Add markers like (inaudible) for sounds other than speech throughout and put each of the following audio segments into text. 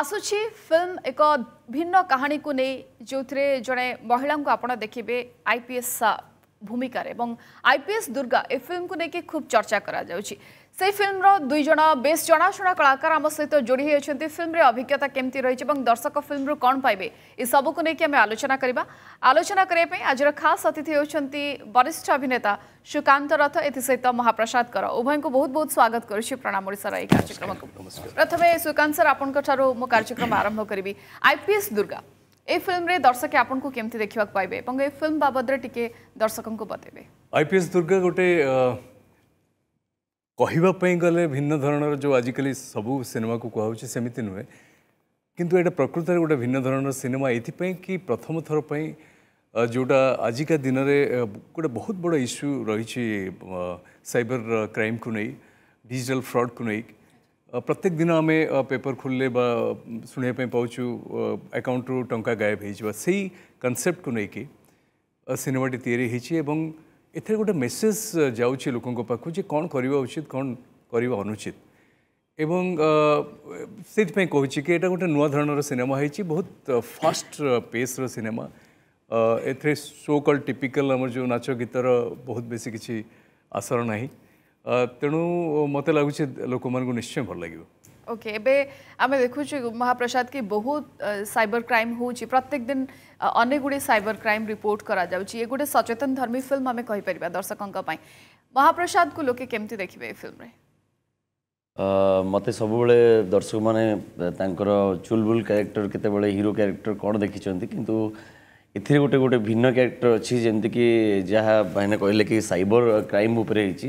আসুছি film এক ভিন্ন কাহিনীকে নিয়ে যে জনে মহিলা আপনার দেখবে আইপিএস ভূমিকার এবং আইপিএস দুর্গা এই ফিল্মকে নিয়ে খুব চর্চা করা যাচ্ছে সেই ফিল্মর দুইজন বেশ জনাশুনা কলাকার আমার সহ যোড়ি হয়েছেন ফিল্মের অভিজ্ঞতা কেমতি রয়েছে এবং দর্শক ফিল্মর কণ পাইবে এসবুক নিয়ে আমি আলোচনা করা আলোচনা করা আজর খাস অতিথি হচ্ছেন বরিষ্ঠ অভিনেতা সুকান্ত রথ এসে মহাপ্রসাদ কর উভয় বহুত বহুত স্বাগত করছি প্রণাম ওড়শার এই কার্যক্রম প্রথমে সুকান্ত স্যার আপনার মো কার্যক্রম আরম্ভ করবি আইপিএস দুর্গা এই ফিল্মে দর্শকে আপনার কেমতি দেখা পাইবে এবং এই ফিল্ম বাবদরে টিকি দর্শক বতাইবে আইপিএস দুর্গা গোটে कहवापी गले भिन्न धरण जो आजिकल सब सिनेमा को कहुच्छे सेमती नुहे कि प्रकृत गोटे भिन्न धरण सिनेमा ये कि प्रथम थरपाई जोटा आजिका दिन में गोटे बहुत बड़ इश्यू रही सैबर क्राइम को नहीं डिजिटल फ्रड को नहीं प्रत्येक दिन आम पेपर खुलने व शुणापी पाचु अकाउंट रू टा गायब हो कनसेप्ट को लेकिन सिनेमाटी या এতে গটা মেসেজ যাওচি লোকক পাকু যে কোন করিব উচিত কোন করিব অনুচিত এবং সিথ পই কইচি যে এটা গটা নয়া ধরনর সিনেমা হৈচি বহুত ফাস্ট পেস র সিনেমা এতে সো কল টিপিক্যাল আমরা যে নাচ গীতর বহুত বেছি কিছি আসর নাই তেনু মতে লাগুচি লোকমানক নিশ্চয় ভাল লাগিব ઓકે ଏବେ ଆମେ ଦେଖୁଛୁ ମହାପ୍ରସାଦ କି ବହୁତ ସାଇବର କ୍ରାଇମ୍ ହେଉଛି ପ୍ରତ୍ୟେକ ଦିନ ଅନେକ ଗୁଡ଼ିଏ ସାଇବର କ୍ରାଇମ୍ ରିପୋର୍ଟ କରାଯାଉଛି ଏ ଗୋଟେ ସଚେତନ ଧର୍ମୀ ଫିଲ୍ମ ଆମେ କହିପାରିବା ଦର୍ଶକଙ୍କ ପାଇଁ ମହାପ୍ରସାଦକୁ ଲୋକେ କେମିତି ଦେଖିବେ ଏ ଫିଲ୍ମରେ ମୋତେ ସବୁବେଳେ ଦର୍ଶକମାନେ ତାଙ୍କର ଚୁଲବୁଲ କ୍ୟାରେକ୍ଟର କେତେବେଳେ ହିରୋ କ୍ୟାରେକ୍ଟର କ'ଣ ଦେଖିଛନ୍ତି କିନ୍ତୁ ଏଥିରେ ଗୋଟେ ଗୋଟେ ଭିନ୍ନ କ୍ୟାରେକ୍ଟର ଅଛି ଯେମିତିକି ଯାହା ଭାଇନା କହିଲେ କି ସାଇବର କ୍ରାଇମ୍ ଉପରେ ହେଇଛି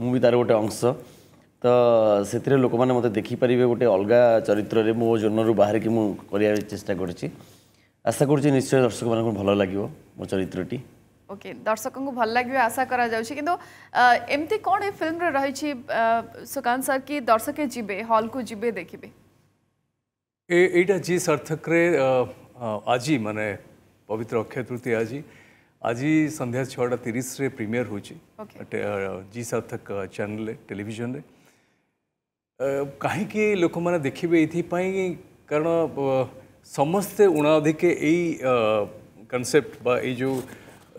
ମୁଁ ବି ତା'ର ଗୋଟେ ଅଂଶ ତ ସେଥିରେ ଲୋକମାନେ ମୋତେ ଦେଖିପାରିବେ ଗୋଟେ ଅଲଗା ଚରିତ୍ରରେ ମୋ ଜୋନରୁ ବାହାରିକି ମୁଁ କରିବା ଚେଷ୍ଟା କରିଛି ଆଶା କରୁଛି ନିଶ୍ଚୟ ଦର୍ଶକମାନଙ୍କୁ ଭଲ ଲାଗିବ ମୋ ଚରିତ୍ରଟି ଓକେ ଦର୍ଶକଙ୍କୁ ଭଲ ଲାଗିବ ଆଶା କରାଯାଉଛି କିନ୍ତୁ ଏମିତି କ'ଣ ଏ ଫିଲ୍ମରେ ରହିଛି ସୁକାନ୍ତ ସାର୍ କି ଦର୍ଶକେ ଯିବେ ହଲ୍କୁ ଯିବେ ଦେଖିବେ ଏଇଟା ଜି ସାର୍ଥକରେ ଆଜି ମାନେ ପବିତ୍ର ଅକ୍ଷୟ ତୃତୀୟ ଆଜି ଆଜି ସନ୍ଧ୍ୟା ଛଅଟା ତିରିଶରେ ପ୍ରିମିୟର ହେଉଛି ଜି ସାର୍ଥକ ଚ୍ୟାନେଲରେ ଟେଲିଭିଜନରେ କାହିଁକି ଲୋକମାନେ ଦେଖିବେ ଏଇଥିପାଇଁ କାରଣ ସମସ୍ତେ ଉଣାଧିକେ ଏଇ କନସେପ୍ଟ ବା ଏଇ ଯେଉଁ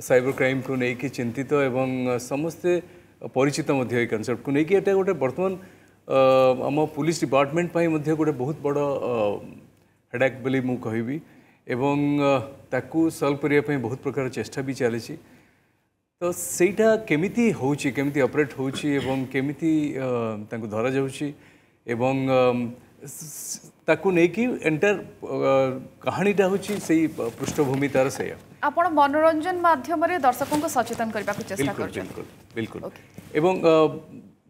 ସାଇବର କ୍ରାଇମ୍କୁ ନେଇକି ଚିନ୍ତିତ ଏବଂ ସମସ୍ତେ ପରିଚିତ ମଧ୍ୟ ଏଇ କନସେପ୍ଟକୁ ନେଇକି ଏଇଟା ଗୋଟେ ବର୍ତ୍ତମାନ ଆମ ପୋଲିସ ଡିପାର୍ଟମେଣ୍ଟ ପାଇଁ ମଧ୍ୟ ଗୋଟେ ବହୁତ ବଡ଼ ହେଡ଼ାକ୍ ବୋଲି ମୁଁ କହିବି ଏବଂ ତାକୁ ସଲ୍ଭ କରିବା ପାଇଁ ବହୁତ ପ୍ରକାର ଚେଷ୍ଟା ବି ଚାଲିଛି ତ ସେଇଟା କେମିତି ହେଉଛି କେମିତି ଅପରେଟ୍ ହେଉଛି ଏବଂ କେମିତି ତାଙ୍କୁ ଧରାଯାଉଛି এবং ତାକୁ ନେଇକି ଏଣ୍ଟାୟାର କାହାଣୀଟା ହେଉଛି ସେଇ ପୃଷ୍ଠଭୂମି ତାର ସେଇଆ ଆପଣ ମନୋରଞ୍ଜନ ମାଧ୍ୟମରେ ଦର୍ଶକଙ୍କୁ ସଚେତନ କରିବାକୁ ଚେଷ୍ଟା କରୁଛନ୍ତି ବିଲକୁଲ ଏବଂ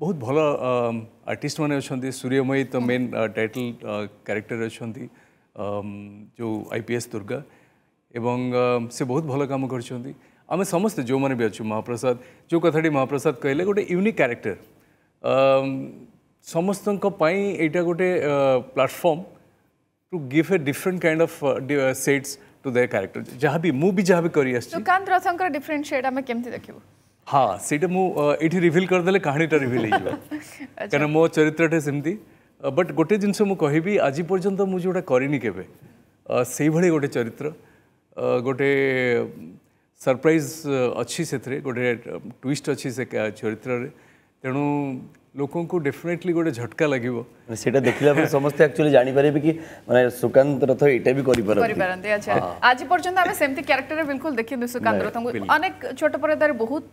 ବହୁତ ଭଲ ଆର୍ଟିଷ୍ଟମାନେ ଅଛନ୍ତି ସୂର୍ଯ୍ୟମୟୀ ତ ମେନ୍ ଟାଇଟଲ କ୍ୟାରେକ୍ଟର ଅଛନ୍ତି ଯେଉଁ ଆଇ ପି ଏସ୍ ଦୁର୍ଗା ଏବଂ ସେ ବହୁତ ଭଲ କାମ କରିଛନ୍ତି ଆମେ ସମସ୍ତେ ଯେଉଁମାନେ ବି ଅଛୁ ମହାପ୍ରସାଦ ଯେଉଁ କଥାଟି ମହାପ୍ରସାଦ କହିଲେ ଗୋଟେ ୟୁନିକ୍ କ୍ୟାରେକ୍ଟର ସମସ୍ତଙ୍କ ପାଇଁ ଏଇଟା ଗୋଟେ platform to give a different kind of sets to their character ଯାହା ବି ମୁଁ ବି ଯାହା ବି କରିଆସିଛି ସୁକାନ୍ତ ରଥଙ୍କର ଡିଫରେଣ୍ଟ ସେଟ୍ ଆମେ କେମିତି ଦେଖିବୁ ହଁ ସେଇଟା ମୁଁ ଏଇଠି ରିଭିଲ୍ କରିଦେଲେ କାହାଣୀଟା ରିଭିଲ୍ ହେଇଯିବ କାରଣ ମୋ ଚରିତ୍ରଟା ସେମିତି ବଟ୍ ଗୋଟେ ଜିନିଷ ମୁଁ କହିବି ଆଜି ପର୍ଯ୍ୟନ୍ତ ମୁଁ ଯେଉଁଟା କରିନି କେବେ ସେଇଭଳି ଗୋଟେ ଚରିତ୍ର ଗୋଟେ ସରପ୍ରାଇଜ୍ ଅଛି ସେଥିରେ ଗୋଟେ ଟୁଇଷ୍ଟ ଅଛି ସେ ଚରିତ୍ରରେ ତେଣୁ ଲୋକଙ୍କୁ ଡେଫିନେଟଲି ଗୋଟେ ଝଟକା ଲାଗିବ ସେଇଟା ଦେଖିଲା ପରେ ସମସ୍ତେ ଆକ୍ଚୁଆଲି ଜାଣିପାରିବେ କି ମାନେ ସୁକାନ୍ତ ରଥ ଏଇଟା ବି କରିପାରନ୍ତି ଆଚ୍ଛା ଆଜି ପର୍ଯ୍ୟନ୍ତ ଆମେ ସେମିତି କ୍ୟାରେକ୍ଟରରେ ବିଲକୁଲ ଦେଖିନୁ ସୁକାନ୍ତ ରଥଙ୍କୁ ଅନେକ ଛୋଟ ପରଦାରେ ବହୁତ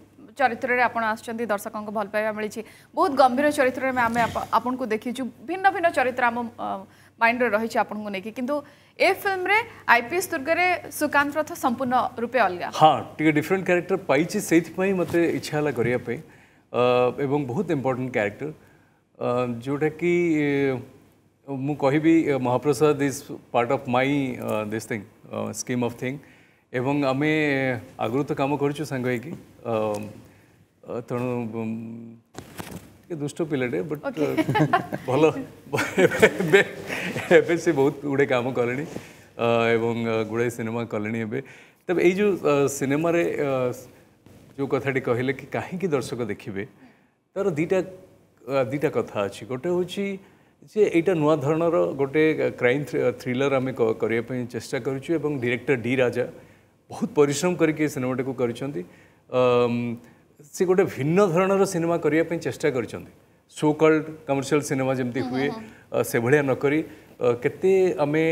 চরিত্রের আপনার আসছেন দর্শকঙ্ ভাল পাইবা মিছে বহুত গম্ভীর চরিত্রের আমি আপনার দেখিছু ভিন্ন ভিন্ন চরিত্র আমার মাইন্ডরে রয়েছে আপনার নিয়ে কিন্তু এ ফিল্মে আইপিএস দুর্গরে সুকান্ত রথ সম্পূর্ণ রূপে অলগা হ্যাঁ টিকে ডিফরেন্ট ক্যারেক্টর পাইছি সেইপাই মতো ইচ্ছা হল করা এবং বহুত ইম্পর্টেন্ট ক্যারেক্টার যেটা কি মু কইবি Mahaprasad this part of my this thing scheme of thing এবং আমি আগরুত কাম করছ সঙ্গাই কি তন দুষ্ট পিলডে বাট ভালো বেশে বহুত উড়ে কাম করানি এবং গুড়ে সিনেমা করানি হবে ত এই যে সিনেমা রে ଯେଉଁ କଥାଟି କହିଲେ କି କାହିଁକି ଦର୍ଶକ ଦେଖିବେ ତା'ର ଦୁଇଟା ଦୁଇଟା କଥା ଅଛି ଗୋଟେ ହେଉଛି ଯେ ଏଇଟା ନୂଆ ଧରଣର ଗୋଟେ କ୍ରାଇମ୍ ଥ୍ରିଲର୍ ଆମେ କରିବା ପାଇଁ ଚେଷ୍ଟା କରୁଛୁ ଏବଂ ଡିରେକ୍ଟର ଡି ରାଜା ବହୁତ ପରିଶ୍ରମ କରିକି ଏ ସିନେମାଟିକୁ କରିଛନ୍ତି ସେ ଗୋଟେ ଭିନ୍ନ ଧରଣର ସିନେମା କରିବା ପାଇଁ ଚେଷ୍ଟା କରିଛନ୍ତି ସୋ କଲ୍ଡ କମର୍ସିଆଲ୍ ସିନେମା ଯେମିତି ହୁଏ ସେଭଳିଆ ନକରି କେତେ ଆମେ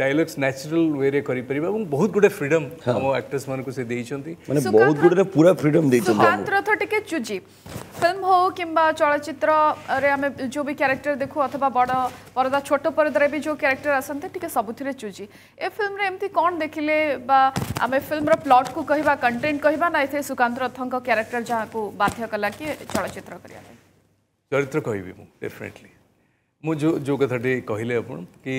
ଡାଇଲଗ୍ସ ନ୍ୟାଚୁରାଲ ୱେରେ କରିପାରିବା ଏବଂ ବହୁତ ଗୁଡ଼େ ଫ୍ରିଡମ୍ ଆମ ଆକ୍ଟର୍ସ ମାନଙ୍କୁ ସେ ଦେଇଛନ୍ତି ମାନେ ବହୁତ ଗୁଡ଼େ ପୁରା ଫ୍ରିଡମ୍ ଦେଇଛନ୍ତି ସୁକାନ୍ତ ରଥ ଟିକେ ଚୁଜି ଫିଲ୍ମ ହଉ କିମ୍ବା ଚଳଚ୍ଚିତ୍ରରେ ଆମେ ଯେଉଁ ବି କ୍ୟାରେକ୍ଟର ଦେଖୁ ଅଥବା ବଡ଼ ପରଦା ଛୋଟ ପରଦାରେ ବି ଯେଉଁ କ୍ୟାରେକ୍ଟର ଆସନ୍ତି ଟିକେ ସବୁଥିରେ ଚୁଜି ଏ ଫିଲ୍ମରେ ଏମିତି କ'ଣ ଦେଖିଲେ ବା ଆମେ ଫିଲ୍ମର ପ୍ଲଟ୍କୁ କହିବା କଣ୍ଟେଣ୍ଟ କହିବା ନା ଏଥିରେ ସୁକାନ୍ତ ରଥଙ୍କ କ୍ୟାରେକ୍ଟର ଯାହାକୁ ବାଧ୍ୟ କଲା କି ଚଳଚ୍ଚିତ୍ର କରିବା ପାଇଁ ଚରିତ୍ର କହିବି ମୁଁ ଡେଫିନେଟଲି ମୁଁ ଯେଉଁ ଯେଉଁ କଥାଟି କହିଲେ ଆପଣ କି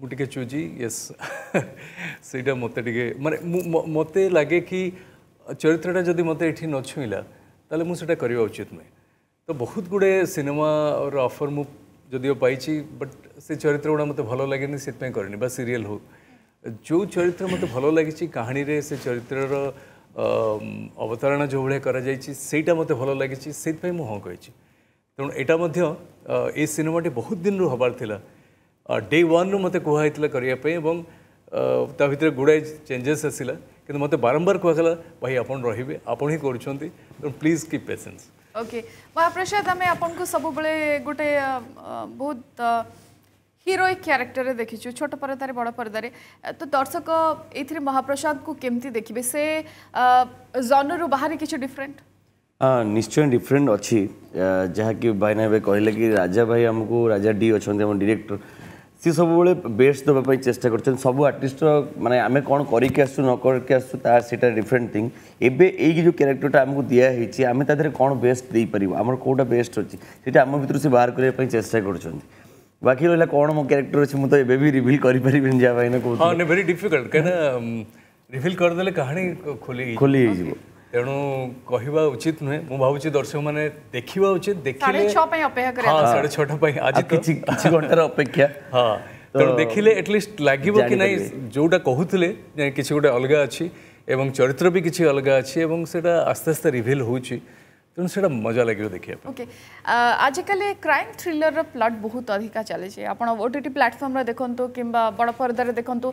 ମୁଁ ଟିକେ ଚୁଜି ୟେସ୍ ସେଇଟା ମୋତେ ଟିକେ ମାନେ ମୁଁ ମୋତେ ଲାଗେ କି ଚରିତ୍ରଟା ଯଦି ମୋତେ ଏଠି ନ ଛୁଇଁଲା ତାହେଲେ ମୁଁ ସେଇଟା କରିବା ଉଚିତ ନୁହେଁ ତ ବହୁତ ଗୁଡ଼ିଏ ସିନେମାର ଅଫର୍ ମୁଁ ଯଦିଓ ପାଇଛି ବଟ୍ ସେ ଚରିତ୍ର ଗୁଡ଼ା ମୋତେ ଭଲ ଲାଗେନି ସେଥିପାଇଁ କରିନି ବା ସିରିଏଲ୍ ହଉ ଯେଉଁ ଚରିତ୍ର ମୋତେ ଭଲ ଲାଗିଛି କାହାଣୀରେ ସେ ଚରିତ୍ରର ଅବତାରଣା ଯେଉଁଭଳିଆ କରାଯାଇଛି ସେଇଟା ମୋତେ ଭଲ ଲାଗିଛି ସେଇଥିପାଇଁ ମୁଁ ହଁ କହିଛି तेनाली तो सिनेमाटी बहुत दिन रू हबार डे व्वानु मत कहुपी ए गुड़ाए चेंजेस आसला कि मत बारंबार कहगला भाई आप रे आप ही कर प्लीज कीप पेसेंस ओके महाप्रसाद आम आपन को सब बड़े गोटे बहुत हिरोइक क्यारेक्टर देखी छोट पर्दार बड़ पर्दार तो दर्शक ये महाप्रसाद को कमी देखिए से जनरु बाहर किसी डिफरेन्ट ହଁ ନିଶ୍ଚୟ ଡିଫରେଣ୍ଟ ଅଛି ଯାହାକି ଭାଇନା ଏବେ କହିଲେ କି ରାଜା ଭାଇ ଆମକୁ ରାଜା ଡି ଅଛନ୍ତି ଆମ ଡିରେକ୍ଟର ସିଏ ସବୁବେଳେ ବେଷ୍ଟ ଦେବା ପାଇଁ ଚେଷ୍ଟା କରୁଛନ୍ତି ସବୁ ଆର୍ଟିଷ୍ଟର ମାନେ ଆମେ କ'ଣ କରିକି ଆସୁଛୁ ନ କରିକି ଆସୁଛୁ ତାହା ସେଇଟା ଡିଫରେଣ୍ଟ ଥିଙ୍ଗ ଏବେ ଏଇ ଯେଉଁ କ୍ୟାରେକ୍ଟରଟା ଆମକୁ ଦିଆହେଇଛି ଆମେ ତା ଦେହରେ କ'ଣ ବେଷ୍ଟ ଦେଇପାରିବୁ ଆମର କେଉଁଟା ବେଷ୍ଟ ଅଛି ସେଇଟା ଆମ ଭିତରୁ ସେ ବାହାର କରିବା ପାଇଁ ଚେଷ୍ଟା କରୁଛନ୍ତି ବାକି ରହିଲା କ'ଣ ମୋ କ୍ୟାରେକ୍ଟର ଅଛି ମୁଁ ତ ଏବେ ବି ରିଭିଲ୍ କରିପାରିବିନି ଯାହା ଭାଇନା କହୁଛି ଭେରି ଡିଫିକଲ୍ଟ କାହିଁକିନା ରିଭିଲ୍ କରିଦେଲେ କାହାଣୀ ଖୋଲି ଖୋଲି ହେଇଯିବ ତେଣୁ କହିବା ଉଚିତ ନୁହେଁ ମୁଁ ଭାବୁଛି ଦର୍ଶକମାନେ ଦେଖିବା ଉଚିତ ଦେଖିଲେ ହଁ ସାଢ଼େ ଛଅଟା ପାଇଁ ଆଜି କିଛି କିଛି ଘଣ୍ଟାର ଅପେକ୍ଷା ହଁ ତେଣୁ ଦେଖିଲେ ଆଟଲିଷ୍ଟ ଲାଗିବ କି ନାହିଁ ଯେଉଁଟା କହୁଥିଲେ କିଛି ଗୋଟେ ଅଲଗା ଅଛି ଏବଂ ଚରିତ୍ର ବି କିଛି ଅଲଗା ଅଛି ଏବଂ ସେଇଟା ଆସ୍ତେ ଆସ୍ତେ ରିଭିଲ୍ ହେଉଛି ତେଣୁ ସେଇଟା ମଜା ଲାଗିବ ଦେଖିବା ପାଇଁ ଓକେ ଆଜିକାଲି କ୍ରାଇମ୍ ଥ୍ରିଲରର ପ୍ଲଟ୍ ବହୁତ ଅଧିକା ଚାଲିଛି ଆପଣ ଓ ଟି ଟି ପ୍ଲାଟଫର୍ମରେ ଦେଖନ୍ତୁ କିମ୍ବା ବଡ଼ ପରଦାରେ ଦେଖନ୍ତୁ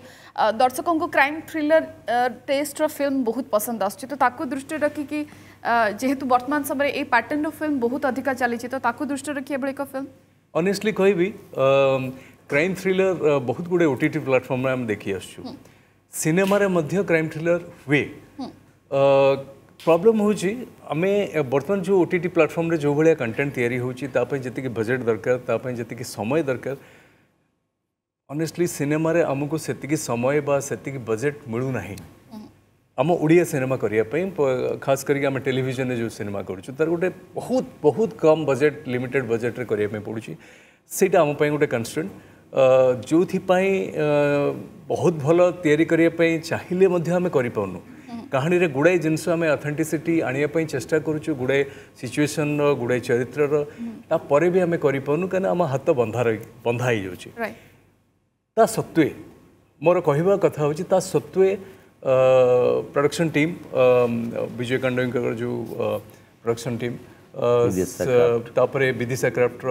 ଦର୍ଶକଙ୍କୁ କ୍ରାଇମ୍ ଥ୍ରିଲର ଟେଷ୍ଟର ଫିଲ୍ମ ବହୁତ ପସନ୍ଦ ଆସୁଛି ତ ତାକୁ ଦୃଷ୍ଟିରେ ରଖିକି ଯେହେତୁ ବର୍ତ୍ତମାନ ସମୟରେ ଏଇ ପାଟର୍ଣ୍ଣର ଫିଲ୍ମ ବହୁତ ଅଧିକା ଚାଲିଛି ତ ତାକୁ ଦୃଷ୍ଟିରେ ରଖି ଏଭଳି ଏକ ଫିଲ୍ମ ଅନେଷ୍ଟଲି କହିବି କ୍ରାଇମ୍ ଥ୍ରିଲର ବହୁତ ଗୁଡ଼ିଏ ଓ ଟି ଟି ପ୍ଲାଟଫର୍ମରେ ଆମେ ଦେଖି ଆସୁଛୁ ସିନେମାରେ ମଧ୍ୟ କ୍ରାଇମ୍ ଥ୍ରିଲର ହୁଏ प्रॉब्लम हूँ आम बर्तमान जो ओ टी टी प्लाटफर्म जो भाया कंटेन्ट या बजेट दरकार समय दरकार अनेस्टली सिनेमारे आमको से समय बातक बजेट मिलूना आम ओडिया सिनेमा करियापाई खास करें टेलीजन जो सिनेमा कर गोटे बहुत बहुत कम बजेट लिमिटेड बजेट करने पड़ू से आमपाई गोटे कनस्टेन्ट जो बहुत भल या चाहिए आम कर କାହାଣୀରେ ଗୁଡ଼ାଏ ଜିନିଷ ଆମେ ଅଥେଣ୍ଟିସିଟି ଆଣିବା ପାଇଁ ଚେଷ୍ଟା କରୁଛୁ ଗୁଡ଼ାଏ ସିଚୁଏସନ୍ର ଗୁଡ଼ାଏ ଚରିତ୍ରର ତାପରେ ବି ଆମେ କରିପାରୁନୁ କାହିଁକିନା ଆମ ହାତ ବନ୍ଧା ବନ୍ଧା ହେଇଯାଉଛି ତା ସତ୍ତ୍ୱେ ମୋର କହିବା କଥା ହେଉଛି ତା ସତ୍ତ୍ୱେ ପ୍ରଡକ୍ସନ୍ ଟିମ୍ ବିଜୟ କାଣ୍ଡଙ୍କର ଯେଉଁ ପ୍ରଡକ୍ସନ୍ ଟିମ୍ ତାପରେ ବିଦିଶା କ୍ରାଫ୍ଟର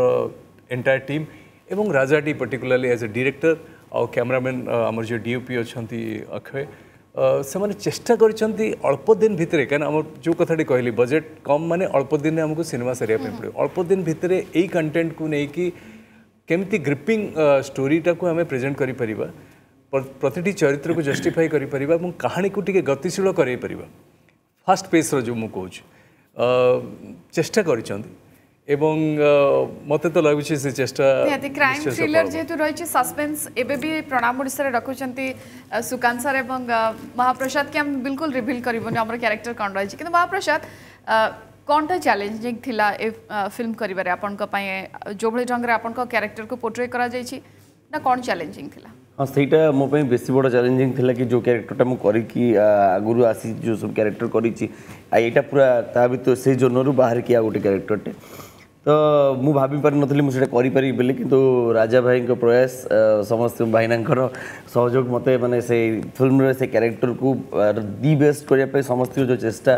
ଏଣ୍ଟାୟାର ଟିମ୍ ଏବଂ ରାଜାଟି ପର୍ଟିକୁଲାରଲି ଆଜ୍ ଏ ଡିରେକ୍ଟର ଆଉ କ୍ୟାମେରାମ୍ୟାନ୍ ଆମର ଯେଉଁ ଡିଓପି ଅଛନ୍ତି ଅକ୍ଷୟ से चेषा कर कहली बजेट कम मानने अल्पदिन में आमको सिनेमा सर पड़े अल्पदिन भितर यही कंटेन्ट को लेकिन केमी ग्रिपिंग स्टोरीटा को आम प्रेजेट कर प्रति चरित्र को जस्टिफाई कर कहानी को टी गतिशील कर फास्ट पेस्र जो मुझे कौच चेष्टा कर এবং মতে তো লাগুছি সে চেষ্টা নিহতি ক্রাইম থ্রিলর যেহেতু রয়েছে সাসপেন্স এবে বি প্রণাম ওড়িশার রাখুছন্তি সুকান্ত স্যার এবং মহাপ্রসাদ কে আমি বিলকুল রিভিল করিব না আমার ক্যারেক্টার কোন রয়েছে কিন্তু মহাপ্রসাদ কোনটা চ্যালেঞ্জিং থিলা এ ফিল্ম করিবারে আপনক পাই জোবলি ঢঙ্গরে আপনক ক্যারেক্টার কো পোর্ট্রে করা যাইছি না কোন চ্যালেঞ্জিং থিলা হ্যাঁ ହଁ ସେଇଟା বেশি বড় চ্যালেঞ্জিং ବଡ଼ কি যে କି মু କ୍ୟାରେକ୍ଟରଟା ମୁଁ କରିକି ଆଗରୁ ଆସିଛି ଯେଉଁ ସବୁ କ୍ୟାରେକ୍ଟର କରିଛି ଏଇଟା ପୁରା ତା ଭିତରେ ସେଇ ଜୋନରୁ ବାହାରିକି ଆଉ ଗୋଟେ କ୍ୟାରେକ୍ଟରଟେ ତ ମୁଁ ଭାବିପାରିନଥିଲି ମୁଁ ସେଇଟା କରିପାରିବି ବୋଲି କିନ୍ତୁ ରାଜା ଭାଇଙ୍କ ପ୍ରୟାସ ସମସ୍ତ ଭାଇନାଙ୍କର ସହଯୋଗ ମୋତେ ମାନେ ସେଇ ଫିଲ୍ମରେ ସେ କ୍ୟାରେକ୍ଟରକୁ ଦି ବେଷ୍ଟ କରିବା ପାଇଁ ସମସ୍ତଙ୍କ ଯେଉଁ ଚେଷ୍ଟା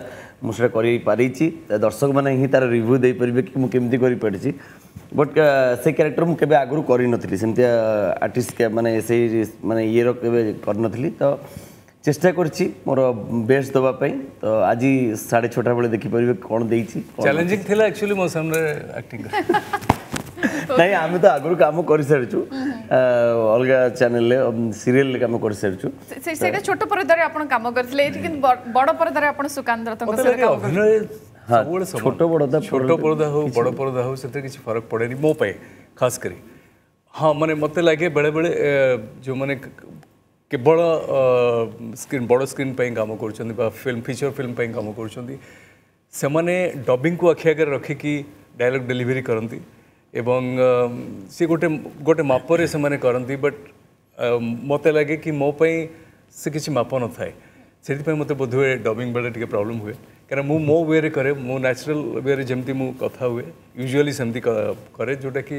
ମୁଁ ସେଇଟା କରିପାରିଛି ଦର୍ଶକମାନେ ହିଁ ତା'ର ରିଭ୍ୟୁ ଦେଇପାରିବେ କି ମୁଁ କେମିତି କରିପାରିଛି ବଟ୍ ସେ କ୍ୟାରେକ୍ଟର ମୁଁ କେବେ ଆଗରୁ କରିନଥିଲି ସେମିତିଆ ଆର୍ଟିଷ୍ଟ ମାନେ ସେଇ ମାନେ ଇଏର କେବେ କରିନଥିଲି ତ চেষ্টা করছি মোর বেস্ট দেওয়া পাই তো আজি সাড়ে ছটা বেলে দেখিপারিবে কোন দেইছি চ্যালেঞ্জিং থিলা একচুয়ালি মো সামনে অ্যাক্টিং ନାଇଁ ଆମେ ତ ଆଗରୁ କାମ କରିସାରିଛୁ ଅଲଗା ଚ୍ୟାନେଲରେ ସିରିଏଲରେ କାମ କରିସାରିଛୁ ସେଇଟା ଛୋଟ ପରଦାରେ ଆପଣ କାମ କରିଥିଲେ ଏଠି କିନ୍ତୁ ବଡ଼ ପରଦାରେ ଆପଣ ସୁକାନ୍ତ ରଥଙ୍କ ସହିତ କାମ କରିଥିଲେ ଛୋଟ ପରଦା ଛୋଟ ପରଦା ହଉ ବଡ଼ ପରଦା ହଉ ସେଥିରେ କିଛି ଫରକ ପଡ଼େନି ମୋ ପାଇଁ ଖାସ୍ କରି ହଁ ମାନେ ମୋତେ ଲାଗେ ବେଳେବେଳେ ଯେଉଁମାନେ କେବଳ ସ୍କ୍ରିନ୍ ବଡ଼ ସ୍କ୍ରିନ୍ ପାଇଁ କାମ କରୁଛନ୍ତି ବା ଫିଲ୍ମ ଫିଚର ଫିଲ୍ମ ପାଇଁ କାମ କରୁଛନ୍ତି ସେମାନେ ଡବିଂକୁ ଆଖି ଆଗରେ ରଖିକି ଡାଇଲଗ ଡେଲିଭରି କରନ୍ତି ଏବଂ ସେ ଗୋଟେ ଗୋଟେ ମାପରେ ସେମାନେ କରନ୍ତି ବଟ୍ ମୋତେ ଲାଗେ କି ମୋ ପାଇଁ ସେ କିଛି ମାପ ନଥାଏ ସେଥିପାଇଁ ମୋତେ ବୋଧହୁଏ ଡବିଂ ବେଳେ ଟିକେ ପ୍ରୋବ୍ଲେମ୍ ହୁଏ କାରଣ ମୁଁ ମୋ ୱେରେ କରେ ମୁଁ ନ୍ୟାଚୁରାଲ୍ ୱେରେ ଯେମିତି ମୁଁ କଥା ହୁଏ ୟୁଜୁଆଲି ସେମିତି କରେ ଯେଉଁଟାକି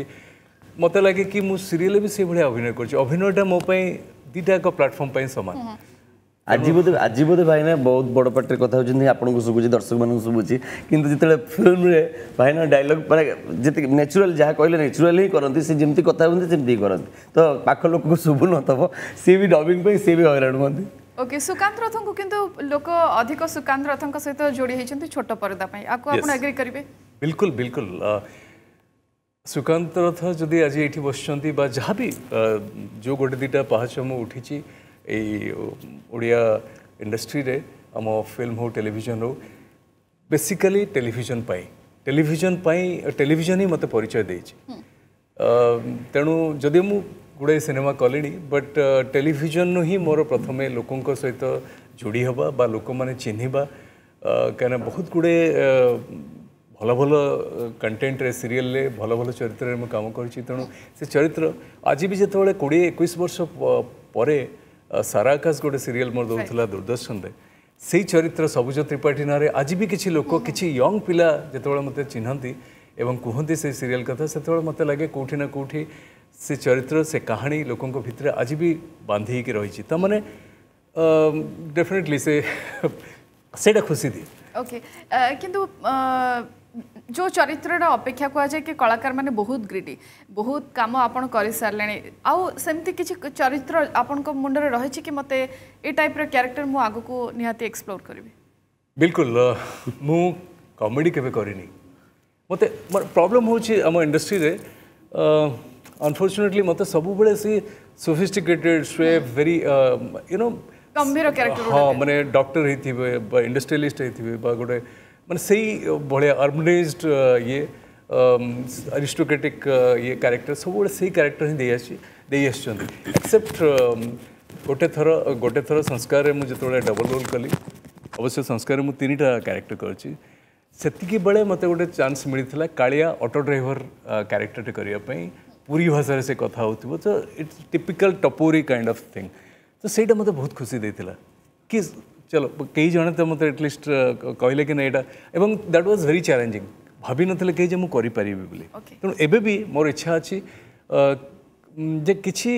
ମୋତେ ଲାଗେ କି ମୁଁ ସିରିଏଲ୍ରେ ବି ସେଇଭଳିଆ ଅଭିନୟ କରୁଛି ଅଭିନୟଟା ମୋ ପାଇଁ ଦୁଇଟାଯାକ ପ୍ଲାଟଫର୍ମ ପାଇଁ ସମାନ ଆଜି ବୋଧେ ଆଜି ବୋଧେ ଭାଇନା ବହୁତ ବଡ଼ ପାଟିରେ କଥା ହେଉଛନ୍ତି ଆପଣଙ୍କୁ ଶୁଭୁଛି ଦର୍ଶକମାନଙ୍କୁ ଶୁଭୁଛି କିନ୍ତୁ ଯେତେବେଳେ ଫିଲ୍ମରେ ଭାଇନା ଡାଇଲଗ୍ ମାନେ ଯେତିକି ନ୍ୟାଚୁରାଲ ଯାହା କହିଲେ ନ୍ୟାଚୁରାଲ ହିଁ କରନ୍ତି ସେ ଯେମିତି କଥା ହୁଅନ୍ତି ସେମିତି ହିଁ କରନ୍ତି ତ ପାଖ ଲୋକଙ୍କୁ ଶୁଭୁ ନଥିବ ସିଏ ବି ଡବିଂ ପାଇଁ ସିଏ ବି ହଇରାଣ ହୁଅନ୍ତି ଓକେ ସୁକାନ୍ତ ରଥଙ୍କୁ କିନ୍ତୁ ଲୋକ ଅଧିକ ସୁକାନ୍ତ ରଥଙ୍କ ସହିତ ଯୋଡ଼ି ହେଇଛନ୍ତି ଛୋଟ ପରଦା ପାଇଁ ଆକୁ ଆପଣ ଆଗ୍ରି କରିବେ ବିଲକୁଲ ବିଲକୁଲ ସୁକାନ୍ତ ରଥ ଯଦି ଆଜି ଏଇଠି ବସିଛନ୍ତି ବା ଯାହା ବି ଯେଉଁ ଗୋଟେ ଦୁଇଟା ପାହାଚ ମୁଁ ଉଠିଛି ଏଇ ଓଡ଼ିଆ ଇଣ୍ଡଷ୍ଟ୍ରିରେ ଆମ ଫିଲ୍ମ ହଉ ଟେଲିଭିଜନ ହଉ ବେସିକାଲି ଟେଲିଭିଜନ ପାଇଁ ଟେଲିଭିଜନ ପାଇଁ ଟେଲିଭିଜନ ହିଁ ମୋତେ ପରିଚୟ ଦେଇଛି ତେଣୁ ଯଦିଓ ମୁଁ ଗୁଡ଼ାଏ ସିନେମା କଲିଣି ବଟ୍ ଟେଲିଭିଜନରୁ ହିଁ ମୋର ପ୍ରଥମେ ଲୋକଙ୍କ ସହିତ ଯୋଡ଼ି ହେବା ବା ଲୋକମାନେ ଚିହ୍ନିବା କାହିଁକିନା ବହୁତ ଗୁଡ଼ିଏ ଭଲ ଭଲ କଣ୍ଟେଣ୍ଟରେ ସିରିଏଲରେ ଭଲ ଭଲ ଚରିତ୍ରରେ ମୁଁ କାମ କରିଛି ତେଣୁ ସେ ଚରିତ୍ର ଆଜି ବି ଯେତେବେଳେ କୋଡ଼ିଏ ଏକୋଇଶ ବର୍ଷ ପରେ ସାରା ଆକାଶ ଗୋଟେ ସିରିଏଲ ମୋର ଦେଉଥିଲା ଦୂରଦର୍ଶନରେ ସେଇ ଚରିତ୍ର ସବୁଜ ତ୍ରିପାଠୀ ନାଁରେ ଆଜି ବି କିଛି ଲୋକ କିଛି ୟଙ୍ଗ ପିଲା ଯେତେବେଳେ ମୋତେ ଚିହ୍ନନ୍ତି ଏବଂ କୁହନ୍ତି ସେ ସିରିଏଲ କଥା ସେତେବେଳେ ମୋତେ ଲାଗେ କେଉଁଠି ନା କେଉଁଠି ସେ ଚରିତ୍ର ସେ କାହାଣୀ ଲୋକଙ୍କ ଭିତରେ ଆଜି ବି ବାନ୍ଧି ହେଇକି ରହିଛି ତା'ମାନେ ଡେଫିନେଟଲି ସେ ସେଇଟା ଖୁସି ଦିଏ ଓକେ କିନ୍ତୁ जो চরিত্রর অপেক্ষা কুযায় কি কলাকার মানে বহুত গ্রিডি বহুত কাম আপন করে সারে আমিতি কিছু চরিত্র আপনার মুন্ডরে রয়েছে কি মতো এই টাইপর ক্যারেক্টর মু আগুক নিহতি এক্সপ্লোর করবি বিলকুল মু কমেডি কেবে করিনি মতো প্রোবলেম হচ্ছে আমার ইন্ডস্ট্রিরে আনফর্চুনেটলি মতো সবুলে সে সোফিস্টিকেটেড সুয়ে ভেরি ୟୁନୋ ଗମ୍ଭୀର କ୍ୟାରେକ୍ଟର ହଁ ମାନେ ଡକ୍ଟର ହେଇଥିବେ ବା ଇଣ୍ଡଷ୍ଟ୍ରିଆଲିଷ୍ଟ ହେଇଥିବେ ବା ଗୋଟେ मैंने सही बड़े अर्बनाइज्ड ये अरिस्टोक्रेटिक ये क्यारेक्टर सब गोटे सही क्यारेक्टर ହିଁ ଦେଇ ଆସି ଦେଇ ଆସିଛନ୍ତି ଏକ୍ସେପ୍ଟ ଗୋଟେ ଥର ଗୋଟେ ଥର ସଂସ୍କାରରେ ମୁଁ ଯେତେବେଳେ ଡବଲ୍ ରୋଲ୍ କଲି ଅବଶ୍ୟ ସଂସ୍କାରରେ ମୁଁ ତିନିଟା କ୍ୟାରେକ୍ଟର କରିଛି ସେତିକି ବେଳେ ମୋତେ ଗୋଟେ ଚାନ୍ସ ମିଳିଥିଲା କାଳିଆ ଅଟୋ ଡ୍ରାଇଭର କ୍ୟାରେକ୍ଟରଟେ କରିବା ପାଇଁ ପୁରୀ ଭାଷାରେ ସେ କଥା ହେଉଥିବ ତ ଇଟ୍ସ ଟିପିକାଲ୍ ଟପୋରୀ କାଇଣ୍ଡ ଅଫ୍ ଥିଙ୍ଗ୍ ତ ସେଇଟା ମୋତେ ବହୁତ ଖୁସି ଦେଇଥିଲା କି চলো କେହି ଜଣେ ତ ମୋତେ ଆଟଲିଷ୍ଟ କହିଲେ କି ନା ଏଇଟା ଏବଂ ଦ୍ୟାଟ୍ ୱାଜ୍ ଭେରି ଚ୍ୟାଲେଞ୍ଜିଂ ଭାବିନଥିଲେ କେହି ଯେ ମୁଁ କରିପାରିବି ବୋଲି ତେଣୁ ଏବେ ବି ମୋର ଇଚ୍ଛା ଅଛି ଯେ କିଛି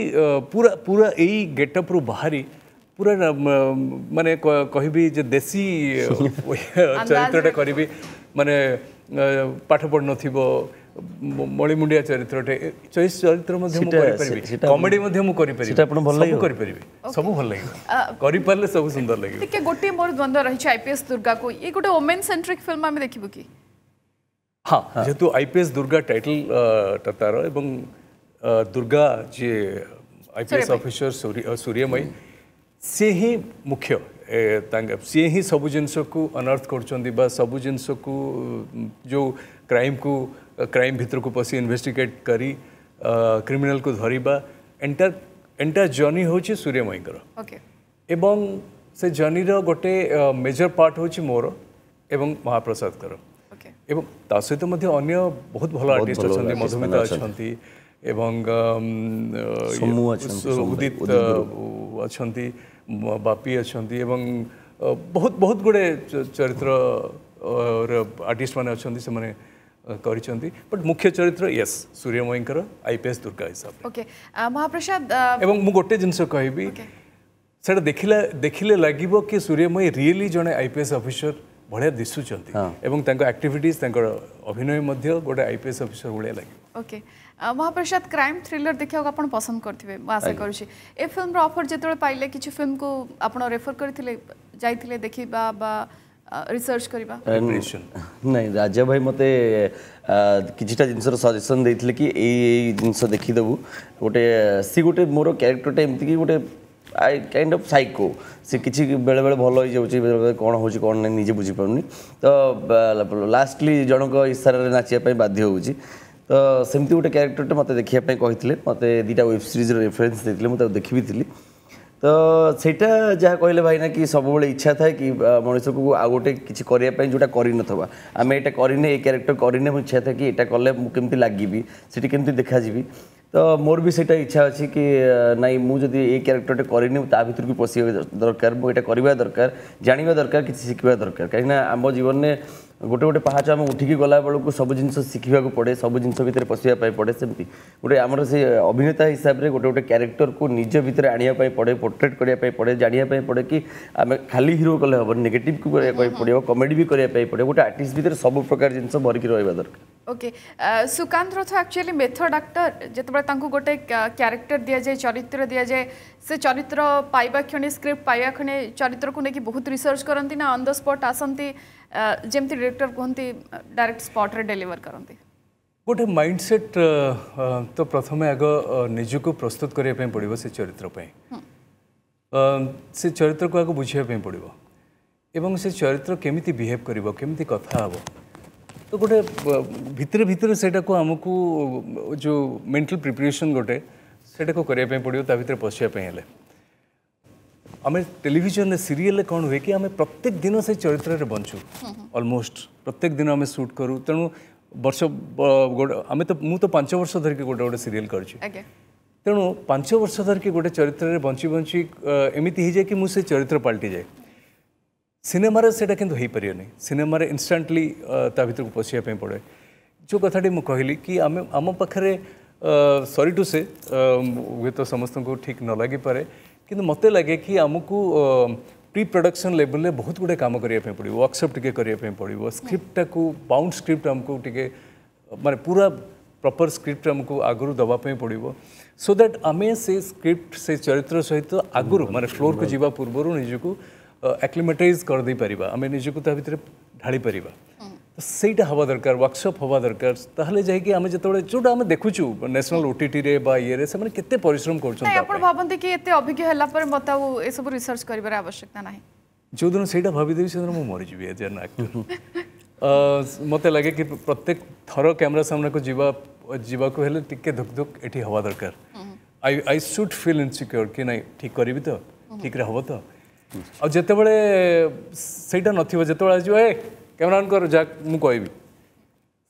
ପୁରା ପୁରା ଏଇ ଗେଟଅପ୍ରୁ ବାହାରି ପୁରା ମାନେ କହିବି ଯେ ଦେଶୀ ଚରିତ୍ରଟା କରିବି ମାନେ ପାଠ ପଢ଼ିନଥିବ ମଳିମୁଣ୍ଡିଆ ଚରିତ୍ରଟେ ଚଏସ୍ ଚରିତ୍ର ମଧ୍ୟ ମୁଁ କରିପାରିବି କମେଡି ମଧ୍ୟ ମୁଁ କରିପାରିବି ସେଟା ଆପଣ ଭଲ ଲାଗିବ କରିପାରିବି ସବୁ ଭଲ ଲାଗିବ କରିପାରିଲେ ସବୁ ସୁନ୍ଦର ଲାଗିବ ଟିକେ ଗୋଟିଏ ମୋର ଦ୍ୱନ୍ଦ୍ୱ ରହିଛି ଆଇପିଏସ୍ ଦୁର୍ଗାକୁ ଇଏ ଗୋଟେ ଓମେନ୍ ସେଣ୍ଟ୍ରିକ୍ ଫିଲ୍ମ ଆମେ ଦେଖିବୁ କି ହଁ ଯେହେତୁ ଆଇପିଏସ୍ ଦୁର୍ଗା ଟାଇଟଲ୍ଟା ତାର ଏବଂ ଦୁର୍ଗା ଯିଏ ଆଇପିଏସ୍ ଅଫିସର ସୂର୍ଯ୍ୟମୟୀ ସିଏ ହିଁ ମୁଖ୍ୟ ସିଏ ହିଁ ସବୁ ଜିନିଷକୁ ଅନର୍ଥ କରୁଛନ୍ତି ବା ସବୁ ଜିନିଷକୁ ଯେଉଁ କ୍ରାଇମ୍କୁ क्राइम भितर को पशि इनभेस्टिगेट करी क्रिमिनाल को धरवा एंटायर एंटायर जर्नी हूँ सूर्यमयीर एवं से जर्नीर गोटे मेजर पार्ट हूँ मोर एवं महाप्रसाद এবং তা সହିତ ମଧ୍ୟ ଅନ୍ୟ ବହୁତ ଭଲ ଆର୍ଟିଷ୍ଟ ଅଛନ୍ତି ମଧୁମିତା ଅଛନ୍ତି ଏବଂ ଉଦିତ ଅଛନ୍ତି ବାପି ଅଛନ୍ତି ଏବଂ ବହୁତ ବହୁତ ଗୁଡ଼ିଏ ଚରିତ୍ର ଆର୍ଟିଷ୍ଟ ମାନେ ଅଛନ୍ତି ସେମାନେ କରିଛନ୍ତି ବଟ୍ ମୁଖ୍ୟ ଚରିତ୍ର ୟେସ୍ ସୂର୍ଯ୍ୟମୟୀଙ୍କର ଆଇ ପି ଏସ୍ ଦୁର୍ଗା ହିସାବରେ ଓକେ ମହାପ୍ରସାଦ ଏବଂ ମୁଁ ଗୋଟେ ଜିନିଷ କହିବି ସେଇଟା ଦେଖିଲା ଦେଖିଲେ ଲାଗିବ କି ସୂର୍ଯ୍ୟମୟୀ ରିଏଲି ଜଣେ ଆଇ ପି ଏସ୍ ଅଫିସର ଭଳିଆ ଦିଶୁଛନ୍ତି ଏବଂ ତାଙ୍କ ଆକ୍ଟିଭିଟିଜ୍ ତାଙ୍କର ଅଭିନୟ ମଧ୍ୟ ଗୋଟେ ଆଇ ପି ଏସ୍ ଅଫିସର ଭଳିଆ ଲାଗିବ ଓକେ ମହାପ୍ରସାଦ କ୍ରାଇମ୍ ଥ୍ରିଲର ଦେଖିବାକୁ ଆପଣ ପସନ୍ଦ କରିଥିବେ ମୁଁ ଆଶା କରୁଛି ଏ ଫିଲ୍ମର ଅଫର୍ ଯେତେବେଳେ ପାଇଲେ କିଛି ଫିଲ୍ମକୁ ଆପଣ ରେଫର କରିଥିଲେ ଯାଇଥିଲେ ଦେଖିବା ବା ରିସର୍ଚ୍ଚ କରିବା ନାଇଁ ରାଜା ଭାଇ ମୋତେ କିଛିଟା ଜିନିଷର ସଜେସନ୍ ଦେଇଥିଲେ କି ଏଇ ଏଇ ଜିନିଷ ଦେଖିଦେବୁ ଗୋଟେ ସେ ଗୋଟେ ମୋର କ୍ୟାରେକ୍ଟରଟା ଏମିତିକି ଗୋଟେ ଆଇ କାଇଣ୍ଡ ଅଫ୍ ସାଇକୋ ସେ କିଛି ବେଳେବେଳେ ଭଲ ହେଇଯାଉଛି ବେଳେବେଳେ କ'ଣ ହେଉଛି କ'ଣ ନାହିଁ ନିଜେ ବୁଝିପାରୁନି ତ ଲାଷ୍ଟଲି ଜଣଙ୍କ ଇସାରାରେ ନାଚିବା ପାଇଁ ବାଧ୍ୟ ହେଉଛି ତ ସେମିତି ଗୋଟେ କ୍ୟାରେକ୍ଟରଟେ ମୋତେ ଦେଖିବା ପାଇଁ କହିଥିଲେ ମୋତେ ଦୁଇଟା ୱେବ୍ ସିରିଜ୍ର ରେଫରେନ୍ସ ଦେଇଥିଲେ ମୁଁ ତାକୁ ଦେଖିବି ଥିଲି ତ ସେଇଟା ଯାହା କହିଲେ ଭାଇନା କି ସବୁବେଳେ ଇଚ୍ଛା ଥାଏ କି ମଣିଷକୁ ଆଉ ଗୋଟେ କିଛି କରିବା ପାଇଁ ଯେଉଁଟା କରିନଥିବା ଆମେ ଏଇଟା କରିନେ ଏଇ କ୍ୟାରେକ୍ଟର କରିନେ ମୁଁ ଇଚ୍ଛା ଥାଏ କି ଏଇଟା କଲେ ମୁଁ କେମିତି ଲାଗିବି ସେଠି କେମିତି ଦେଖାଯିବି ତ ମୋର ବି ସେଇଟା ଇଚ୍ଛା ଅଛି କି ନାଇଁ ମୁଁ ଯଦି ଏଇ କ୍ୟାରେକ୍ଟରଟେ କରିନି ତା ଭିତରକୁ ପଶିବା ଦରକାର ମୁଁ ଏଇଟା କରିବା ଦରକାର ଜାଣିବା ଦରକାର କିଛି ଶିଖିବା ଦରକାର କାହିଁକିନା ଆମ ଜୀବନରେ ଗୋଟେ ଗୋଟେ ପାହାଚ ଆମେ ଉଠିକି ଗଲାବେଳକୁ ସବୁ ଜିନିଷ ଶିଖିବାକୁ ପଡ଼େ ସବୁ ଜିନିଷ ଭିତରେ ପଶିବା ପାଇଁ ପଡ଼େ ସେମିତି ଗୋଟେ ଆମର ସେ ଅଭିନେତା ହିସାବରେ ଗୋଟେ ଗୋଟେ କ୍ୟାରେକ୍ଟରକୁ ନିଜ ଭିତରେ ଆଣିବା ପାଇଁ ପଡ଼େ ପୋର୍ଟ୍ରେଟ୍ କରିବା ପାଇଁ ପଡ଼େ ଜାଣିବା ପାଇଁ ପଡ଼େ କି ଆମେ ଖାଲି ହିରୋ କଲେ ହେବନି ନେଗେଟିଭ୍ କରିବା ପାଇଁ ପଡ଼ିବ କମେଡ଼ି ବି କରିବା ପାଇଁ ପଡ଼ିବ ଗୋଟେ ଆର୍ଟିଷ୍ଟ ଭିତରେ ସବୁ ପ୍ରକାର ଜିନିଷ ଭରିକି ରହିବା ଦରକାର ওকে সুকান্ত রথ আকচুয়ালি মেথড আক্টর যেতবে তাঁকু গোটে ক্যারেক্টর দিয়া যায় চরিত্র দিয়া যায় সে চরিত্র পাইবা ক্ষণে স্ক্রিপ্ট পাইবা ক্ষণে চরিত্রকু নেকি বহুত রিসর্চ করতে না অন দ স্পট আসতে जमी डायरेक्टर कहते डायरेक्ट स्पट रे डेलीवर करते गोटे माइंड सेट तो प्रथम आग निज को प्रस्तुत करने पड़ से चरित्रपाई से चरित्र को आगे बुझाप एवं से चरित्र केमी बिहेव कर केमी कथा हाब तो गोटे भितर भितर से आम जो मेंटल प्रिपरेशन गोटे से पड़ो पशापी आम टेलीजन सीरीयल कौन हुए कि आम प्रत्येक दिन से चरित्र बचू अलमोस्ट प्रत्येक दिन आम सुट करूँ तेणु बर्ष आम तो मुझे तो पांच वर्ष धरिक गोटे गोटे सीरीयल कर तेणु पांच वर्ष धरिकी गोटे चरित्र बंच बची एमती हो जाए कि मुझे चरित्र पलटि जाए सिनेमारेटा किपर सिनेमार इनस्टाटली भितर को पशाप पड़े जो कथी मुझे कहली कि आम पाखे सरी टू से हे तो समस्त को ठीक न लगिपे କିନ୍ତୁ ମୋତେ ଲାଗେ କି ଆମକୁ ପ୍ରି ପ୍ରଡକ୍ସନ୍ ଲେଭେଲ୍ରେ ବହୁତ ଗୁଡ଼ିଏ କାମ କରିବା ପାଇଁ ପଡ଼ିବ ୱାର୍କସପ୍ ଟିକେ କରିବା ପାଇଁ ପଡ଼ିବ ସ୍କ୍ରିପ୍ଟଟାକୁ ବାଉଣ୍ଡ ସ୍କ୍ରିପ୍ଟ ଆମକୁ ଟିକେ ମାନେ ପୁରା ପ୍ରପର୍ ସ୍କ୍ରିପ୍ଟ ଆମକୁ ଆଗରୁ ଦେବା ପାଇଁ ପଡ଼ିବ ସୋ ଦ୍ୟାଟ୍ ଆମେ ସେ ସ୍କ୍ରିପ୍ଟ ସେ ଚରିତ୍ର ସହିତ ଆଗରୁ ମାନେ ଫ୍ଲୋର୍କୁ ଯିବା ପୂର୍ବରୁ ନିଜକୁ ଆକ୍ଲିମାଟାଇଜ୍ କରିଦେଇପାରିବା ଆମେ ନିଜକୁ ତା ଭିତରେ ଢାଳିପାରିବା सेटा हवा दरकार वर्कशप हवा दरकार ताले जाई कि हमें जतबे छोटा हमें देखु छु नेशनल ओटीटी रे बा ये रे से माने केते परिश्रम करछु आपन भावनते कि एते अभिज्ञ हला पर बताउ ए सब रिसर्च करबार आवश्यकता नाही जो दिन सेटा भाबी देबी से मु मरि जबी एज एन एक्टर अ मते लागे कि प्रत्येक थर कैमरा सामने को जीवा जीवा को हेले टिके धुक धुक एठी हवा दरकार I I should feel insecure कि नाही ठीक करबी तो ठीक रे हबो तो आ जतबे सेटा नथिबो जतबे आ जो ए कैमेरा जहाँ मुझे कह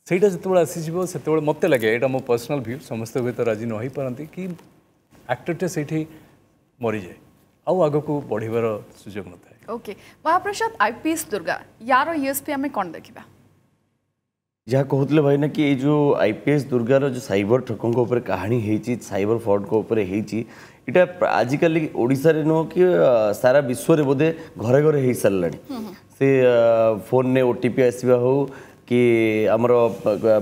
सहीटा जो आसीज से मत लगे ये मो पर्सनाल भ्यू समस्त हे तो राजी नई पारती कि आक्टरटे से मरी जाए आग को बढ़वार सुजोग न था ओके महाप्रसाद आईपीएस दुर्गा यार यूएसपी आम कौन देखा जहाँ कहते भाई ना कि जो आईपीएस दुर्गार जो सैबर ठकों पर कहानी सैबर फ्रड को ऊपर होती ଏଇଟା ଆଜିକାଲି ଓଡ଼ିଶାରେ ନୁହଁ କି ସାରା ବିଶ୍ୱରେ ବୋଧେ ଘରେ ଘରେ ହେଇସାରିଲାଣି ସେ ଫୋନ୍ରେ ଓ ଟି ପି ଆସିବା ହେଉ କି ଆମର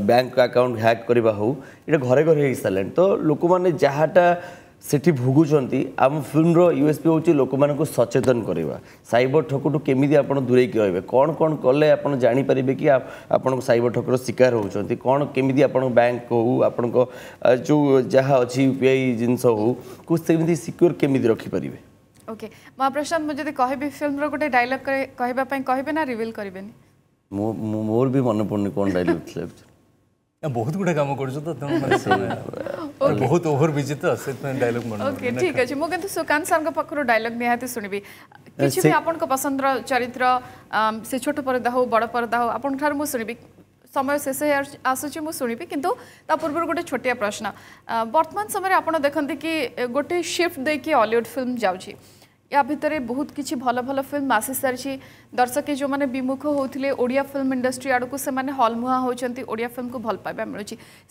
ବ୍ୟାଙ୍କ ଆକାଉଣ୍ଟ ହ୍ୟାକ୍ କରିବା ହେଉ ଏଇଟା ଘରେ ଘରେ ହେଇସାରିଲାଣି ତ ଲୋକମାନେ ଯାହାଟା ସେଠି ଭୋଗୁଛନ୍ତି ଆମ ଫିଲ୍ମର ୟୁଏସ୍ପି ହେଉଛି ଲୋକମାନଙ୍କୁ ସଚେତନ କରିବା ସାଇବର ଠକଠୁ କେମିତି ଆପଣ ଦୂରେଇକି ରହିବେ କ'ଣ କ'ଣ କଲେ ଆପଣ ଜାଣିପାରିବେ କି ଆପଣଙ୍କ ସାଇବର ଠକର ଶିକାର ହେଉଛନ୍ତି କ'ଣ କେମିତି ଆପଣଙ୍କ ବ୍ୟାଙ୍କ ହେଉ ଆପଣଙ୍କ ଯେଉଁ ଯାହା ଅଛି ୟୁ ପି ଆଇ ଜିନିଷ ହେଉ କୁ ସେମିତି ସିକ୍ୟୁର କେମିତି ରଖିପାରିବେ ଓକେ ମହାପ୍ରଶାନ୍ତ ମୁଁ ଯଦି କହିବି ଫିଲ୍ମର ଗୋଟେ ଡାଇଲଗ୍ କହିବା ପାଇଁ କହିବେ ନା ରିଭିଲ୍ କରିବେନି ମୋର ବି ମନେ ପଡ଼ୁନି କ'ଣ ଡାଇଲଗ୍ ଥିଲା ବହୁତ ଗୁଡ଼ାଏ କାମ କରୁଛୁ ତ ବହୁତ ଓଭର ବିଜି ତ ସେଥିପାଇଁ ଡାଇଲଗ ମନେ ଓକେ ଠିକ ଅଛି ମୁଁ କିନ୍ତୁ ସୁକାନ୍ତ ସାର୍ଙ୍କ ପାଖରୁ ଡାଇଲଗ ନିହାତି ଶୁଣିବି କିଛି ବି ଆପଣଙ୍କ ପସନ୍ଦର ଚରିତ୍ର ସେ ଛୋଟ ପରଦା ହଉ ବଡ଼ ପରଦା ହଉ ଆପଣଙ୍କ ଠାରୁ ମୁଁ ଶୁଣିବି ସମୟ ଶେଷ ଆସୁଛି ମୁଁ ଶୁଣିବି କିନ୍ତୁ ତା ପୂର୍ବରୁ ଗୋଟେ ଛୋଟିଆ ପ୍ରଶ୍ନ ବର୍ତ୍ତମାନ ସମୟରେ ଆପଣ ଦେଖନ୍ତି କି ଗୋଟେ ସିଫ୍ଟ ଦେଇକି ଅଲିଉଡ଼ ଫିଲ୍ମ ଯାଉଛି या भितर बहुत किसी भल भल फिल्म आसी सारी दर्शक जो मैंने विमुख होते ओडिया फिल्म इंडस्ट्री आड़ को से हलमुहा होती ओडिया फिल्म को भल पाइबा मिलूँ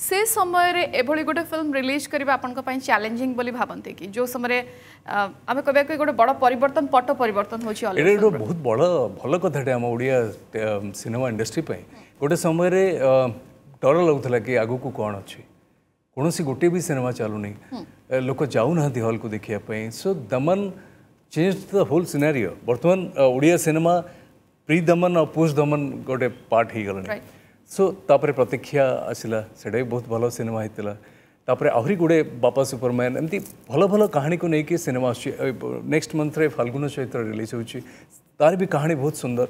से समय गोटे फिल्म रिलीज करवा आपंपाई चैलेंजिंग भावते कि जो समय आम कह गोटे बड़ परिवर्तन पट परिवर्तन बहुत बड़ भल कथाटे सिनेमा इंडस्ट्री गोटे समय डर लगुला कि आग को कौन अच्छी कौन गोटे भी सिनेमा चलुनी लोक जाऊना हल को देखापी सो दमन changed the whole scenario. ବର୍ତ୍ତମାନ ଓଡ଼ିଆ ସିନେମା ପ୍ରି ଦମନ ଆଉ ପୋଷ୍ଟ ଦମନ ଗୋଟେ ପାର୍ଟ ହେଇଗଲାଣି ସୋ ତାପରେ ପ୍ରତୀକ୍ଷା ଆସିଲା ସେଇଟା ବି ବହୁତ ଭଲ ସିନେମା ହେଇଥିଲା ତାପରେ ଆହୁରି ଗୋଟେ ବାପା ସୁପରମ୍ୟାନ୍ ଏମିତି ଭଲ ଭଲ କାହାଣୀକୁ ନେଇକି ସିନେମା ଆସୁଛି ନେକ୍ସଟ ମନ୍ଥରେ ଫାଲ୍ଗୁନ ଚୈତ୍ର ରିଲିଜ୍ ହେଉଛି ତାର ବି କାହାଣୀ ବହୁତ ସୁନ୍ଦର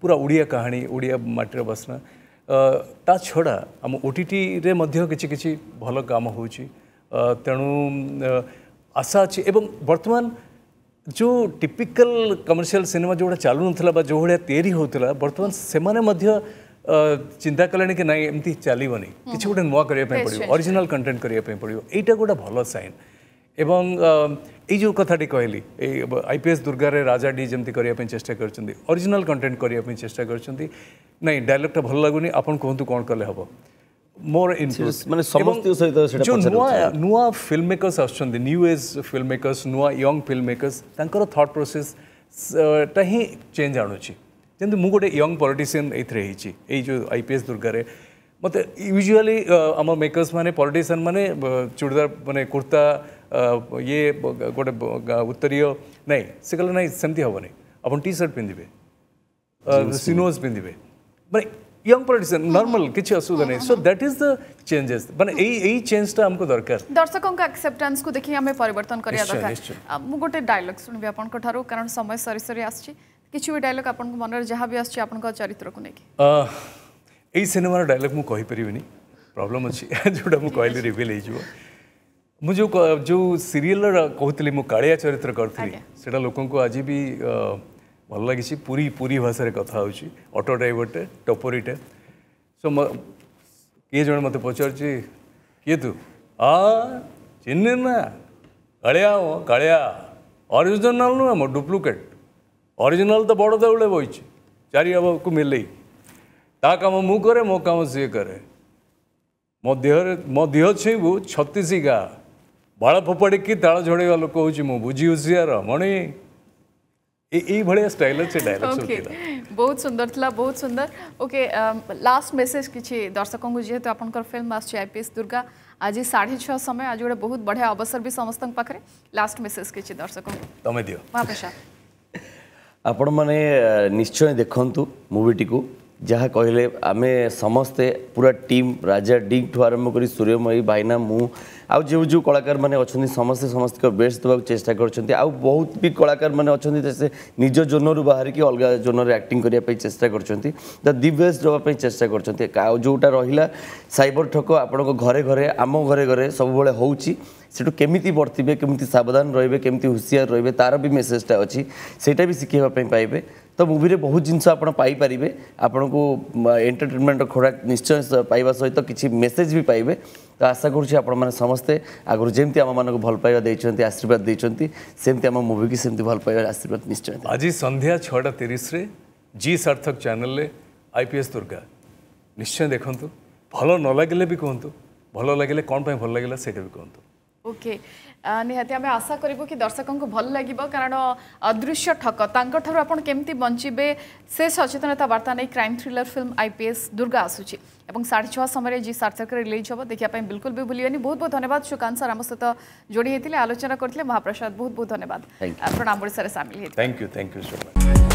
ପୁରା ଓଡ଼ିଆ କାହାଣୀ ଓଡ଼ିଆ ମାଟିର ବାସ୍ନା ତା ଛଡ଼ା ଆମ ଓଟିଟିରେ ମଧ୍ୟ କିଛି କିଛି ଭଲ କାମ ହେଉଛି ତେଣୁ ଆଶା ଅଛି ଏବଂ ବର୍ତ୍ତମାନ जो ଟିପିକାଲ କମର୍ସିଆଲ ସିନେମା ଯେଉଁଗୁଡ଼ା ଚାଲୁନଥିଲା ବା ଯେଉଁଭଳିଆ ତିଆରି ହେଉଥିଲା ବର୍ତ୍ତମାନ ସେମାନେ ମଧ୍ୟ ଚିନ୍ତା କଲେଣି କି ନାହିଁ ଏମିତି ଚାଲିବନି କିଛି ଗୋଟେ ନୂଆ କରିବା ପାଇଁ ପଡ଼ିବ ଅରିଜିନାଲ କଣ୍ଟେଣ୍ଟ କରିବା ପାଇଁ ପଡ଼ିବ ଏଇଟା ଗୋଟେ ଭଲ ସାଇନ୍ ଏବଂ ଏଇ ଯେଉଁ କଥାଟି କହିଲି ଏଇ ଆଇ ପି ଏସ୍ ଦୁର୍ଗାରେ ରାଜା ଡି ଯେମିତି କରିବା ପାଇଁ ଚେଷ୍ଟା କରିଛନ୍ତି ଅରିଜିନାଲ କଣ୍ଟେଣ୍ଟ କରିବା ପାଇଁ ଚେଷ୍ଟା କରିଛନ୍ତି ନାଇଁ ଡାଇଲଗ୍ଟା ଭଲ ଲାଗୁନି ଆପଣ କୁହନ୍ତୁ କ'ଣ କଲେ ହେବ more influence ମାନେ ସମସ୍ତଙ୍କ ସହିତ ସେଟା ଯୋଉ ନୂଆ ନୂଆ ଫିଲ୍ମ ମେକର୍ସ ଆସୁଛନ୍ତି ନ୍ୟୁ ଏଜ୍ ଫିଲ୍ମ ମେକର୍ସ ନୂଆ ୟଙ୍ଗ ଫିଲ୍ମ ମେକର୍ସ ତାଙ୍କର ଥଟ୍ ପ୍ରୋସେସ୍ ଟା ହିଁ ଚେଞ୍ଜ ଆଣୁଛି ଯେମିତି ମୁଁ ଗୋଟେ ୟଙ୍ଗ ପଲିଟିସିଆନ୍ ଏଇଥିରେ ହେଇଛି ଏଇ ଯୋଉ ଆଇ ପି ଏସ୍ ଦୁର୍ଗାରେ ମୋତେ ୟୁଜୁଆଲି ଆମ ମେକର୍ସ ମାନେ ପଲିଟିସିଆନ୍ ମାନେ ଚୁଡ଼ିଦାର ମାନେ କୁର୍ତ୍ତା ଇଏ ଗୋଟେ ଉତ୍ତରୀୟ ନାଇଁ ସେ କହିଲେ ନାଇଁ ସେମିତି ହେବନି ଆପଣ ଟି ସାର୍ଟ ପିନ୍ଧିବେ ସିନୋଜ୍ ପିନ୍ଧିବେ ମାନେ यंग पॉलिटिशियन नॉर्मल किसी असुविधा नहीं so that is the changes माने ए एई चेंजटा हमको दरकार दर्शकों का एक्सेप्टेंस को देखिए हमें परिवर्तन करिया दरकार मु गोटे डायलॉग अपन को थारो कारण समय सरी सरी आछी किछु भी डायलॉग अपन को मनर जहां भी आछी अपन को चरित्र को नेकी ए सिनेमा रो डायलॉग मु कहि परिबेनी प्रॉब्लम अछि (laughs) जोटा मु कहले रिवील हे जीवो मु जो जो सीरियल कहतली मु कालिया चरित्र करथली सेटा लोकन को आज भी uh, ଭଲ ଲାଗିଛି ପୁରୀ ପୁରୀ ଭାଷାରେ କଥା ହେଉଛି ଅଟୋ ଡ୍ରାଇଭରଟେ ଟପରୀଟେ ସୋ କିଏ ଜଣେ ମୋତେ ପଚାରୁଛି କିଏ ତୁ ଆ ଚିହ୍ନେ ନା କାଳିଆ କାଳିଆ ଅରିଜିନାଲ ନୁହେଁ ମୋ ଡୁପ୍ଲିକେଟ୍ ଅରିଜିନାଲ ତ ବଡ଼ ଦେଉଳେ ବହିଛି ଚାରିଆକୁ ମିଲେଇ ତା କାମ ମୁଁ କରେ ମୋ କାମ ସିଏ କରେ ମୋ ଦେହରେ ମୋ ଦେହ ଛୁଇଁବୁ ଛତିଶି ଗାଁ ବାଳ ଫୋପାଡ଼ିକି ତାଳ ଝଡ଼େଇବା ଲୋକ ହେଉଛି ମୁଁ ବୁଝି ହୁସିଆର ମଣି बहुत सुंदर थिला बहुत सुंदर ओके लास्ट मेसेज किसी दर्शक को जीत आप फिल्म आईपीएस दुर्गा आज साढ़े छः समय आज गोटे बहुत बढ़िया अवसर भी समस्त पाखे लास्ट मेसेज किसी दर्शक तमे दियो महाप्रसाद आपण माने निश्चय देखु मुविटी को जहाँ कहले आम समस्ते पूरा टीम राजा डी ठू आरंभ कर सूर्यमयी भाईना मुझे ଆଉ ଯେଉଁ ଯେଉଁ କଳାକାରମାନେ ଅଛନ୍ତି ସମସ୍ତେ ସମସ୍ତଙ୍କ ବେଷ୍ଟ ଦେବାକୁ ଚେଷ୍ଟା କରୁଛନ୍ତି ଆଉ ବହୁତ ବି କଳାକାରମାନେ ଅଛନ୍ତି ସେ ନିଜ ଜୋନରୁ ବାହାରିକି ଅଲଗା ଜୋନରେ ଆକ୍ଟିଂ କରିବା ପାଇଁ ଚେଷ୍ଟା କରୁଛନ୍ତି ତ ଦି ବେଷ୍ଟ ଦେବା ପାଇଁ ଚେଷ୍ଟା କରୁଛନ୍ତି ଆଉ ଯେଉଁଟା ରହିଲା ସାଇବର ଠକ ଆପଣଙ୍କ ଘରେ ଘରେ ଆମ ଘରେ ଘରେ ସବୁବେଳେ ହେଉଛି সেটু কেমিতি বর্তিবে কেমিতি সাবধান রহবে কেমিতি হুঁশিয়ার রহবে তার বি মেসেজটা অছি সেটা বি শিখাইবা পাইবে ତ ମୁଭିରେ ବହୁତ ଜିନିଷ ଆପଣ ପାଇପାରିବେ ଆପଣଙ୍କୁ ଏଣ୍ଟରଟେନମେଣ୍ଟର ଖୋରାକ ନିଶ୍ଚୟ ପାଇବା ସହିତ କିଛି ମେସେଜ୍ ବି ପାଇବେ ତ ଆଶା କରୁଛି ଆପଣମାନେ ସମସ୍ତେ ଆଗରୁ ଯେମିତି ଆମମାନଙ୍କୁ ଭଲ ପାଇବା ଦେଇଛନ୍ତି ଆଶୀର୍ବାଦ ଦେଇଛନ୍ତି ସେମିତି ଆମ ମୁଭିକି ସେମିତି ଭଲ ପାଇବା ଆଶୀର୍ବାଦ ନିଶ୍ଚୟ ଆଜି ସନ୍ଧ୍ୟା ଛଅଟା ତିରିଶରେ ଜି ସାର୍ଥକ ଚ୍ୟାନେଲରେ ଆଇ ପି ଏସ୍ ଦୁର୍ଗା ନିଶ୍ଚୟ ଦେଖନ୍ତୁ ଭଲ ନ ଲାଗିଲେ ବି କୁହନ୍ତୁ ଭଲ ଲାଗିଲେ କ'ଣ ପାଇଁ ଭଲ ଲାଗିଲା ସେଇଟା ବି କୁହନ୍ତୁ ଓକେ ନିହାତି ଆମେ ଆଶା କରିବୁ କି ଦର୍ଶକଙ୍କୁ ଭଲ ଲାଗିବ କାରଣ ଅଦୃଶ୍ୟ ଠକ ତାଙ୍କଠାରୁ ଆପଣ କେମିତି ବଞ୍ଚିବେ ସେ ସଚେତନତା ବାର୍ତ୍ତା ନେଇ crime thriller film IPS Durga ଆସୁଛି ଏବଂ ସାଢ଼େ ଛଅ ସମୟରେ ଜି ସାର୍ଥକରେ ରିଲିଜ୍ ହେବ ଦେଖିବା ପାଇଁ ବିଲକୁଲ ବି ଭୁଲିବେନି ବହୁତ ବହୁତ ଧନ୍ୟବାଦ ସୁକାନ୍ତ ସାର୍ ଆମ ସହିତ ଯୋଡ଼ି ହେଇଥିଲେ ଆଲୋଚନା କରିଥିଲେ ମହାପ୍ରସାଦ ବହୁତ ବହୁତ ଧନ୍ୟବାଦ ଆପଣ ଆମ ଓଡ଼ିଶାରେ ସାମିଲ ହେଇଥିଲେ thank you thank you so much